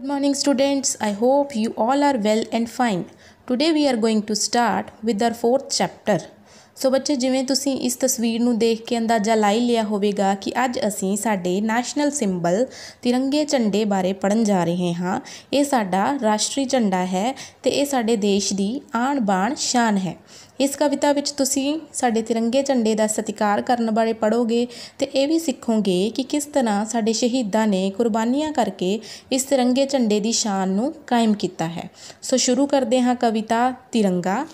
Good morning students, I hope you all are well and fine. Today we are going to start with our fourth chapter. ਸੋ ਬੱਚੇ ਜਿਵੇਂ ਤੁਸੀਂ ਇਸ ਤਸਵੀਰ ਨੂੰ ਦੇਖ ਕੇ ਅੰਦਾਜ਼ਾ ਲਾਈ liya hovega ki ajj assi sade national symbol tirange chande bare padhan ja rahe ha eh sada rashtri ਝੰਡਾ hai te eh sade desh di aan baan shaan hai ਇਸ ਕਵਿਤਾ ਵਿੱਚ ਤੁਸੀਂ ਸਾਡੇ ਤਿਰੰਗੇ ਝੰਡੇ ਦਾ ਸਤਿਕਾਰ ਕਰਨ ਬਾਰੇ ਪੜੋਗੇ ਤੇ ਇਹ ਵੀ ਸਿੱਖੋਗੇ ਕਿ ਕਿਸ ਤਰ੍ਹਾਂ ਸਾਡੇ ਸ਼ਹੀਦਾਂ ਨੇ ਕੁਰਬਾਨੀਆਂ ਕਰਕੇ ਇਸ ਤਿਰੰਗੇ ਝੰਡੇ ਦੀ ਸ਼ਾਨ ਨੂੰ ਕਾਇਮ ਕੀਤਾ ਹੈ ਸੋ ਸ਼ੁਰੂ ਕਰਦੇ ਹਾਂ ਕਵਿਤਾ ਤਿਰੰਗਾ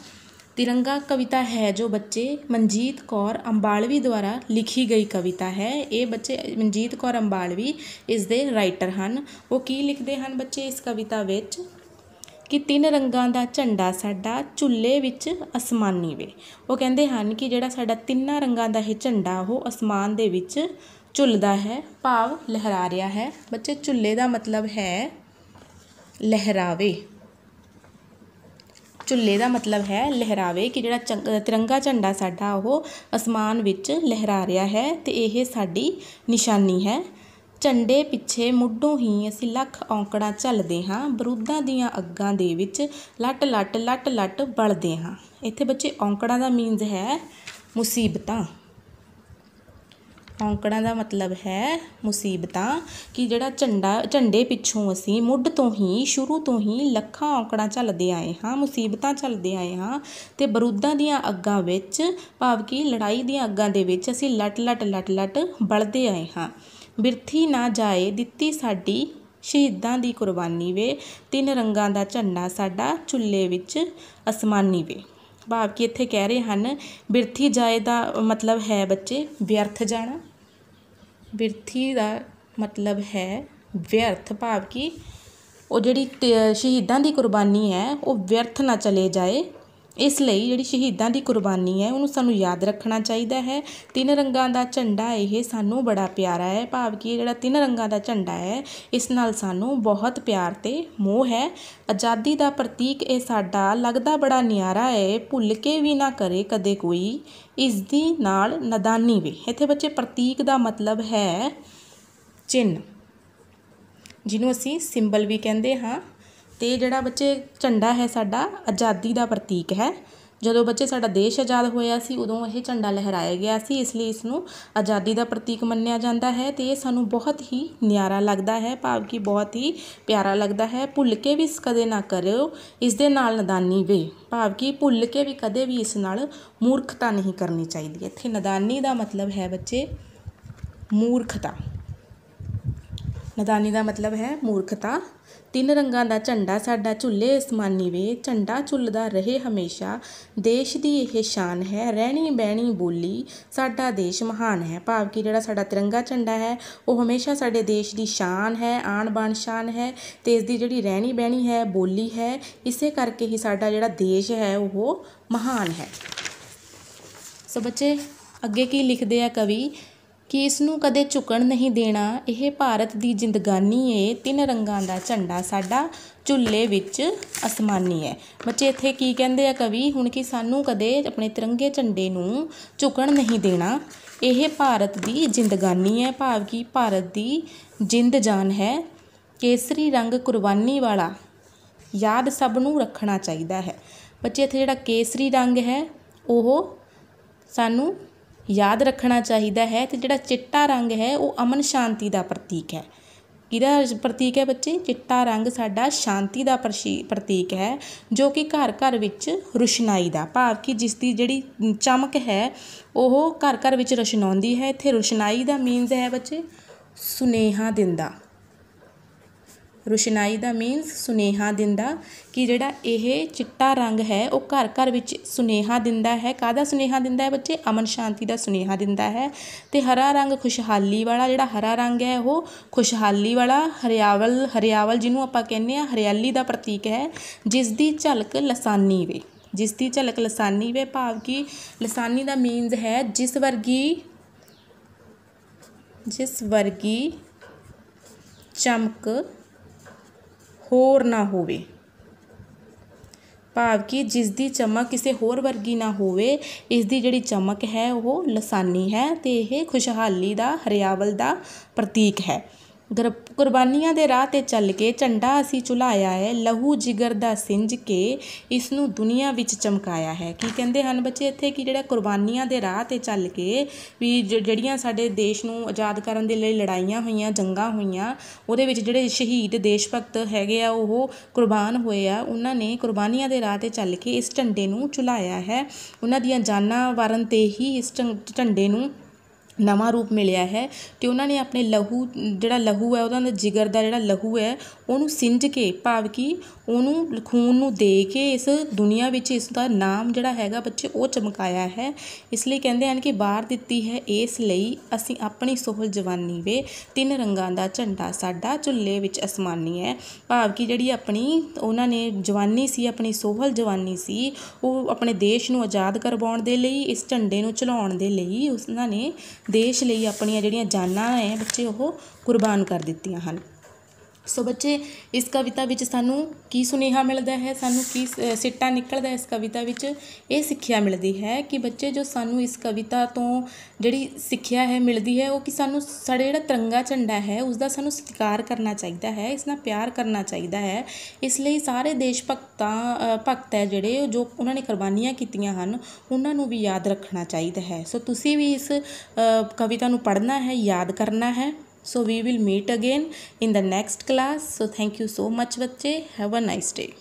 ਤਿਰੰਗਾ ਕਵਿਤਾ ਹੈ ਜੋ ਬੱਚੇ ਮਨਜੀਤ ਕੌਰ ਅੰਬਾਲਵੀ ਦੁਆਰਾ ਲਿਖੀ ਗਈ ਕਵਿਤਾ ਹੈ ਇਹ ਬੱਚੇ ਮਨਜੀਤ ਕੌਰ ਅੰਬਾਲਵੀ ਇਸ ਦੇ ਰਾਈਟਰ ਹਨ ਉਹ ਕੀ ਲਿਖਦੇ ਹਨ ਬੱਚੇ ਇਸ ਕਵਿਤਾ ਵਿੱਚ ਕਿ ਤਿੰਨ ਰੰਗਾਂ ਦਾ ਝੰਡਾ ਸਾਡਾ ਚੁੱਲ੍ਹੇ ਵਿੱਚ ਅਸਮਾਨੀ ਵੇ ਉਹ ਕਹਿੰਦੇ ਹਨ ਕਿ ਜਿਹੜਾ ਸਾਡਾ ਤਿੰਨਾਂ ਰੰਗਾਂ ਦਾ ਇਹ ਝੰਡਾ ਉਹ ਅਸਮਾਨ ਦੇ ਵਿੱਚ ਝੁੱਲਦਾ ਹੈ ਭਾਵ ਲਹਿਰਾ ਰਿਹਾ ਹੈ ਬੱਚੇ ਝੁੱਲੇ ਦਾ ਮਤਲਬ ਹੈ ਲਹਿਰਾਵੇ ਝੁੱਲੇ ਦਾ ਮਤਲਬ ਹੈ ਲਹਿਰਾਵੇ ਕਿ ਜਿਹੜਾ ਤਿਰੰਗਾ ਝੰਡਾ ਸਾਡਾ ਉਹ ਅਸਮਾਨ ਵਿੱਚ ਲਹਿਰਾ ਰਿਹਾ ਹੈ ਤੇ ਇਹ ਸਾਡੀ ਨਿਸ਼ਾਨੀ ਹੈ ਝੰਡੇ ਪਿੱਛੇ ਮੁੱਢੋਂ ਹੀ ਅਸੀਂ ਲੱਖ ਔਂਕੜਾਂ ਚੱਲਦੇ ਹਾਂ ਬਰੂਦਾਂ ਦੀਆਂ ਅੱਗਾਂ ਦੇ ਵਿੱਚ ਲੱਟ ਲੱਟ ਲੱਟ ਲੱਟ ਬਲਦੇ ਹਾਂ ਇੱਥੇ ਬੱਚੇ ਔਂਕੜਾਂ ਦਾ ਮੀਨਜ਼ ਹੈ ਮੁਸੀਬਤਾਂ ਔਂਕੜਾਂ ਦਾ ਮਤਲਬ ਹੈ ਮੁਸੀਬਤਾਂ ਕਿ ਜਿਹੜਾ ਝੰਡਾ ਝੰਡੇ ਪਿੱਛੋਂ ਅਸੀਂ ਮੁੱਢ ਤੋਂ ਹੀ ਸ਼ੁਰੂ ਤੋਂ ਹੀ ਲੱਖਾਂ ਔਂਕੜਾਂ ਚੱਲਦੇ ਆਏ ਹਾਂ ਮੁਸੀਬਤਾਂ ਚੱਲਦੇ ਆਏ ਹਾਂ ਤੇ ਬਰੂਦਾਂ ਦੀਆਂ ਅੱਗਾਂ ਵਿੱਚ ਭਾਵ ਕਿ ਲੜਾਈ ਦੀਆਂ ਅੱਗਾਂ ਦੇ ਵਿੱਚ ਅਸੀਂ ਲੱਟ ਲੱਟ ਲੱਟ ਲੱਟ ਬਲਦੇ ਆਏ ਹਾਂ ਬਿਰਥੀ ਨਾ ਜਾਏ ਦਿੱਤੀ ਸਾਡੀ ਸ਼ਹੀਦਾਂ ਦੀ ਕੁਰਬਾਨੀ ਵੇ ਤਿੰਨ ਰੰਗਾਂ ਦਾ ਝੰਡਾ ਸਾਡਾ ਚੁੱਲ੍ਹੇ ਵਿੱਚ ਅਸਮਾਨੀ ਵੇ ਭਾਵ ਕਿ ਇੱਥੇ ਕਹਿ ਰਹੇ ਹਨ ਬਿਰਥੀ ਜਾਏ ਦਾ ਮਤਲਬ ਹੈ ਬੱਚੇ ਵਿਅਰਥ ਜਾਣਾ ਬਿਰਥੀ ਦਾ ਮਤਲਬ ਹੈ ਵਿਅਰਥ ਭਾਵ ਕਿ ਉਹ ਜਿਹੜੀ ਸ਼ਹੀਦਾਂ ਦੀ ਕੁਰਬਾਨੀ ਹੈ ਉਹ ਵਿਅਰਥ ਨਾ ਚਲੇ ਜਾਏ ਇਸ ਲਈ ਜਿਹੜੀ ਸ਼ਹੀਦਾਂ ਦੀ ਕੁਰਬਾਨੀ ਹੈ ਉਹਨੂੰ ਸਾਨੂੰ ਯਾਦ ਰੱਖਣਾ ਚਾਹੀਦਾ ਹੈ ਤਿੰਨ ਰੰਗਾਂ ਦਾ ਝੰਡਾ ਇਹ ਸਾਨੂੰ ਬੜਾ ਪਿਆਰਾ ਹੈ ਭਾਵ ਕਿ ਇਹ ਜਿਹੜਾ ਤਿੰਨ ਰੰਗਾਂ ਦਾ ਝੰਡਾ ਹੈ ਇਸ ਨਾਲ ਸਾਨੂੰ ਬਹੁਤ ਪਿਆਰ ਤੇ ਮੋਹ ਹੈ ਆਜ਼ਾਦੀ ਦਾ ਪ੍ਰਤੀਕ ਇਹ ਸਾਡਾ ਲੱਗਦਾ ਬੜਾ ਨਿਆਰਾ ਹੈ ਭੁੱਲ ਕੇ ਵੀ ਨਾ ਕਰੇ ਕਦੇ ਕੋਈ ਇਸ ਦੀ ਨਾਲ ਨਦਾਨੀ ਵੀ ਇੱਥੇ ਬੱਚੇ ਪ੍ਰਤੀਕ ਦਾ ਮਤਲਬ ਹੈ ਚਿੰਨ ਜਿਹਨੂੰ ਅਸੀਂ ਸਿੰਬਲ ਵੀ ਕਹਿੰਦੇ ਹਾਂ ਤੇ ਜਿਹੜਾ ਬੱਚੇ ਝੰਡਾ ਹੈ ਸਾਡਾ ਆਜ਼ਾਦੀ ਦਾ ਪ੍ਰਤੀਕ ਹੈ ਜਦੋਂ ਬੱਚੇ ਸਾਡਾ ਦੇਸ਼ ਆਜ਼ਾਦ ਹੋਇਆ ਸੀ ਉਦੋਂ ਇਹ ਝੰਡਾ ਲਹਿਰਾਇਆ ਗਿਆ ਸੀ ਇਸ ਲਈ ਇਸ ਨੂੰ ਆਜ਼ਾਦੀ ਦਾ ਪ੍ਰਤੀਕ ਮੰਨਿਆ ਜਾਂਦਾ ਹੈ ਤੇ ਇਹ ਸਾਨੂੰ ਬਹੁਤ ਹੀ ਨਿਆਰਾ ਲੱਗਦਾ ਹੈ ਭਾਵ ਕਿ ਬਹੁਤ ਹੀ ਪਿਆਰਾ ਲੱਗਦਾ ਹੈ ਭੁੱਲ ਕੇ ਵੀ ਇਸ ਕਦੇ ਨਾ ਕਰਿਓ ਇਸ ਦੇ ਨਾਲ ਨਦਾਨੀ ਵੇ ਭਾਵ ਕਿ ਭੁੱਲ ਕੇ ਵੀ ਕਦੇ ਵੀ ਇਸ ਨਾਲ ਮੂਰਖਤਾ ਨਹੀਂ ਕਰਨੀ ਚਾਹੀਦੀ ਇੱਥੇ ਨਦਾਨੀ ਦਾ ਮਤਲਬ ਹੈ ਬੱਚੇ ਮੂਰਖਤਾ ਨਦਾਨੀ ਦਾ ਮਤਲਬ ਹੈ ਮੂਰਖਤਾ ਤਿੰਨ ਰੰਗਾਂ ਦਾ ਝੰਡਾ ਸਾਡਾ ਝੁੱਲੇ ਅਸਮਾਨੀ ਵੇ ਝੰਡਾ ਝੁੱਲਦਾ ਰਹੇ ਹਮੇਸ਼ਾ ਦੇਸ਼ ਦੀ ਇਹ ਸ਼ਾਨ ਹੈ ਰਹਿਣੀ ਬਹਿਣੀ ਬੋਲੀ ਸਾਡਾ ਦੇਸ਼ ਮਹਾਨ ਹੈ ਭਾਵ ਕਿ ਜਿਹੜਾ ਸਾਡਾ ਤਿਰੰਗਾ ਝੰਡਾ ਹੈ ਉਹ ਹਮੇਸ਼ਾ ਸਾਡੇ ਦੇਸ਼ ਦੀ ਸ਼ਾਨ ਹੈ ਆਣ ਬਾਣ ਸ਼ਾਨ ਹੈ ਤੇ ਇਸ ਦੀ ਜਿਹੜੀ ਰਹਿਣੀ ਬਹਿਣੀ ਹੈ ਬੋਲੀ ਹੈ ਇਸੇ ਕਰਕੇ ਹੀ ਸਾਡਾ ਜਿਹੜਾ ਦੇਸ਼ ਹੈ ਉਹ ਮਹਾਨ ਹੈ ਸੋ ਬੱਚੇ ਅੱਗੇ ਕੀ ਲਿਖਦੇ ਆ ਕਵੀ ਕਿ ਇਸ ਨੂੰ ਕਦੇ ਝੁਕਣ ਨਹੀਂ ਦੇਣਾ ਇਹ ਭਾਰਤ ਦੀ ਜਿੰਦਗਾਨੀ ਏ ਤਿੰਨ ਰੰਗਾਂ ਦਾ ਝੰਡਾ ਸਾਡਾ ਝੁੱਲੇ ਵਿੱਚ ਅਸਮਾਨੀ ਹੈ ਬੱਚੇ ਇੱਥੇ ਕੀ ਕਹਿੰਦੇ ਆ ਕਵੀ ਹੁਣ ਕਿ ਸਾਨੂੰ ਕਦੇ ਆਪਣੇ ਤਿਰੰਗੇ ਝੰਡੇ ਨੂੰ ਝੁਕਣ ਨਹੀਂ ਦੇਣਾ ਇਹ ਭਾਰਤ ਦੀ ਜਿੰਦਗਾਨੀ ਹੈ ਭਾਵ ਕਿ ਭਾਰਤ ਦੀ ਜਿੰਦ ਜਾਨ ਹੈ ਕੇਸਰੀ ਰੰਗ ਕੁਰਬਾਨੀ ਵਾਲਾ ਯਾਦ ਸਭ ਨੂੰ ਰੱਖਣਾ ਚਾਹੀਦਾ ਹੈ ਬੱਚੇ ਇੱਥੇ ਜਿਹੜਾ ਕੇਸਰੀ ਰੰਗ ਹੈ ਉਹ ਸਾਨੂੰ ਯਾਦ ਰੱਖਣਾ ਚਾਹੀਦਾ ਹੈ ਤੇ ਜਿਹੜਾ ਚਿੱਟਾ ਰੰਗ ਹੈ ਉਹ ਅਮਨ ਸ਼ਾਂਤੀ ਦਾ ਪ੍ਰਤੀਕ ਹੈ ਕਿਹਦਾ ਪ੍ਰਤੀਕ ਹੈ ਬੱਚੇ ਚਿੱਟਾ ਰੰਗ ਸਾਡਾ ਸ਼ਾਂਤੀ ਦਾ ਪ੍ਰਤੀਕ ਹੈ ਜੋ ਕਿ ਘਰ ਘਰ ਵਿੱਚ ਰੁਸ਼ਨਾਈ ਦਾ ਭਾਵ ਕਿ ਜਿਸ ਦੀ ਜਿਹੜੀ ਚਮਕ ਹੈ ਉਹ ਘਰ ਘਰ ਵਿੱਚ ਰੁਸ਼ਨਾਉਂਦੀ ਹੈ ਇੱਥੇ ਰੁਸ਼ਨਾਈ ਦਾ ਮੀਨਸ ਹੈ ਬੱਚੇ ਸੁਨੇਹਾ ਦਿੰਦਾ ਰੁਸ਼ਨਾਈ ਦਾ ਮੀਨਸ ਸੁਨੇਹਾ ਦਿੰਦਾ ਕਿ ਜਿਹੜਾ ਇਹ ਚਿੱਟਾ ਰੰਗ ਹੈ ਉਹ ਘਰ ਘਰ ਵਿੱਚ ਸੁਨੇਹਾ ਦਿੰਦਾ ਹੈ ਕਾਹਦਾ ਸੁਨੇਹਾ ਦਿੰਦਾ ਹੈ ਬੱਚੇ ਅਮਨ ਸ਼ਾਂਤੀ ਦਾ ਸੁਨੇਹਾ ਦਿੰਦਾ ਹੈ ਤੇ ਹਰਾ ਰੰਗ ਖੁਸ਼ਹਾਲੀ ਵਾਲਾ ਜਿਹੜਾ ਹਰਾ ਰੰਗ ਹੈ ਉਹ ਖੁਸ਼ਹਾਲੀ ਵਾਲਾ ਹਰਿਆਵਲ ਹਰਿਆਵਲ ਜਿਹਨੂੰ ਆਪਾਂ ਕਹਿੰਦੇ ਆ ਹਰਿਆਲੀ ਦਾ ਪ੍ਰਤੀਕ ਹੈ ਜਿਸ ਦੀ ਝਲਕ ਲਸਾਨੀ ਵੇ ਜਿਸ ਦੀ ਝਲਕ ਲਸਾਨੀ ਵੇ ਭਾਵ ਕਿ ਲਸਾਨੀ ਦਾ ਮੀਨਸ ਹੈ ਜਿਸ ਵਰਗੀ ਜਿਸ ਵਰਗੀ ਚਮਕ ਹੋਰ ਨਾ ਹੋਵੇ ਭਾਵ ਕਿ ਜਿਸ ਦੀ ਚਮਕ ਕਿਸੇ ਹੋਰ ਵਰਗੀ ਨਾ ਹੋਵੇ ਇਸ ਦੀ ਜਿਹੜੀ ਚਮਕ ਹੈ ਉਹ ਲਸਾਨੀ ਹੈ ਤੇ ਇਹ ਖੁਸ਼ਹਾਲੀ ਦਾ ਹਰਿਆਵਲ ਦਾ ਪ੍ਰਤੀਕ ਹੈ ਗਰ ਕੁਰਬਾਨੀਆਂ ਦੇ ਰਾਹ 'ਤੇ ਚੱਲ ਕੇ ਝੰਡਾ ਅਸੀਂ ਚੁਲਾਇਆ ਹੈ ਲਹੂ ਜਿਗਰ ਦਾ ਸਿੰਜ ਕੇ ਇਸ ਨੂੰ ਦੁਨੀਆ ਵਿੱਚ ਚਮਕਾਇਆ ਹੈ ਕੀ ਕਹਿੰਦੇ ਹਨ ਬੱਚੇ ਇੱਥੇ ਕਿ ਜਿਹੜਾ ਕੁਰਬਾਨੀਆਂ ਦੇ ਰਾਹ 'ਤੇ ਚੱਲ ਕੇ ਵੀ ਜਿਹੜੀਆਂ ਸਾਡੇ ਦੇਸ਼ ਨੂੰ ਆਜ਼ਾਦ ਕਰਨ ਦੇ ਲਈ ਲੜਾਈਆਂ ਹੋਈਆਂ ਜੰਗਾਂ ਹੋਈਆਂ ਉਹਦੇ ਵਿੱਚ ਜਿਹੜੇ ਸ਼ਹੀਦ ਦੇਸ਼ ਭਗਤ ਹੈਗੇ ਆ ਉਹ ਕੁਰਬਾਨ ਹੋਏ ਆ ਉਹਨਾਂ ਨੇ ਕੁਰਬਾਨੀਆਂ ਦੇ ਰਾਹ 'ਤੇ ਚੱਲ ਕੇ ਇਸ ਝੰਡੇ ਨੂੰ ਚੁਲਾਇਆ ਹੈ ਉਹਨਾਂ ਦੀਆਂ ਜਾਨਾਂ ਵਾਰਨ 'ਤੇ ਹੀ ਇਸ ਝੰਡੇ ਨੂੰ ਨਵਾਂ ਰੂਪ ਮਿਲਿਆ ਹੈ ਤੇ ਉਹਨਾਂ ਨੇ ਆਪਣੇ ਲਹੂ ਜਿਹੜਾ ਲਹੂ ਹੈ ਉਹਦਾ ਜਿਗਰ ਦਾ ਜਿਹੜਾ ਲਹੂ ਹੈ ਉਹਨੂੰ ਸਿੰਜ ਕੇ ਭਾਵ ਕਿ ਉਹਨੂੰ ਖੂਨ ਨੂੰ ਦੇ ਕੇ ਇਸ ਦੁਨੀਆ ਵਿੱਚ ਇਸ ਦਾ ਨਾਮ ਜਿਹੜਾ ਹੈਗਾ ਬੱਚੇ ਉਹ ਚਮਕਾਇਆ ਹੈ ਇਸ ਲਈ ਕਹਿੰਦੇ ਹਨ ਕਿ ਬਾਹਰ ਦਿੱਤੀ ਹੈ ਇਸ ਲਈ ਅਸੀਂ ਆਪਣੀ ਸੋਹਲ ਜਵਾਨੀ ਵੇ ਤਿੰਨ ਰੰਗਾਂ ਦਾ ਝੰਡਾ ਸਾਡਾ ਚੁੱਲ੍ਹੇ ਵਿੱਚ ਅਸਮਾਨੀ ਹੈ ਭਾਵ ਕਿ ਜਿਹੜੀ ਆਪਣੀ ਉਹਨਾਂ ਨੇ ਜਵਾਨੀ ਸੀ ਆਪਣੀ ਸੋਹਲ ਜਵਾਨੀ ਸੀ ਉਹ ਆਪਣੇ ਦੇਸ਼ ਨੂੰ ਆਜ਼ਾਦ ਕਰਵਾਉਣ ਦੇ ਲਈ ਇਸ ਝੰਡੇ ਨੂੰ ਚਲਾਉਣ ਦੇ ਲਈ ਉਹਨਾਂ ਨੇ ਦੇਸ਼ ਲਈ ਆਪਣੀਆਂ ਜਿਹੜੀਆਂ ਜਾਨਾਂ ਹੈ ਬੱਚੇ ਉਹ ਕੁਰਬਾਨ ਕਰ ਦਿੱਤੀਆਂ ਹਨ ਸੋ ਬੱਚੇ ਇਸ ਕਵਿਤਾ ਵਿੱਚ ਸਾਨੂੰ ਕੀ ਸੁਨੇਹਾ ਮਿਲਦਾ ਹੈ ਸਾਨੂੰ ਕੀ ਸਿੱਟਾ ਨਿਕਲਦਾ ਇਸ ਕਵਿਤਾ ਵਿੱਚ ਇਹ ਸਿੱਖਿਆ ਮਿਲਦੀ ਹੈ ਕਿ ਬੱਚੇ ਜੋ ਸਾਨੂੰ ਇਸ ਕਵਿਤਾ ਤੋਂ ਜਿਹੜੀ ਸਿੱਖਿਆ ਹੈ ਮਿਲਦੀ ਹੈ ਉਹ ਕਿ ਸਾਨੂੰ ਸਾਡੇ ਜਿਹੜਾ ਤਿਰੰਗਾ ਝੰਡਾ ਹੈ ਉਸ ਦਾ ਸਾਨੂੰ ਸਤਿਕਾਰ ਕਰਨਾ ਚਾਹੀਦਾ ਹੈ ਇਸ ਨਾਲ ਪਿਆਰ ਕਰਨਾ ਚਾਹੀਦਾ ਹੈ ਇਸ ਲਈ ਸਾਰੇ ਦੇਸ਼ ਭਗਤਾਂ ਭਗਤ ਹੈ ਜਿਹੜੇ ਜੋ ਉਹਨਾਂ ਨੇ ਕੁਰਬਾਨੀਆਂ ਕੀਤੀਆਂ ਹਨ ਉਹਨਾਂ ਨੂੰ ਵੀ ਯਾਦ ਰੱਖਣਾ ਚਾਹੀਦਾ ਹੈ ਸੋ ਤੁਸੀਂ ਵੀ ਇਸ ਕਵਿਤਾ ਨੂੰ ਪੜ੍ਹਨਾ ਹੈ ਯਾਦ ਕਰਨਾ ਹੈ So we will meet again in the next class. So thank you so much, Vache. Have a nice day.